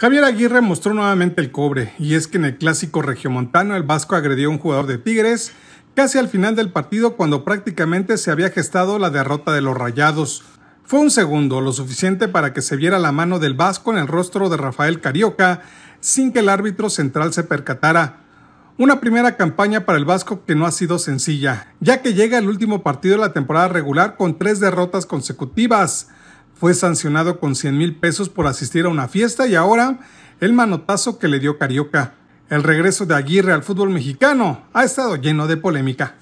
Javier Aguirre mostró nuevamente el cobre, y es que en el clásico regiomontano el Vasco agredió a un jugador de Tigres casi al final del partido cuando prácticamente se había gestado la derrota de los Rayados. Fue un segundo, lo suficiente para que se viera la mano del Vasco en el rostro de Rafael Carioca, sin que el árbitro central se percatara. Una primera campaña para el Vasco que no ha sido sencilla, ya que llega el último partido de la temporada regular con tres derrotas consecutivas fue sancionado con 100 mil pesos por asistir a una fiesta y ahora el manotazo que le dio Carioca. El regreso de Aguirre al fútbol mexicano ha estado lleno de polémica.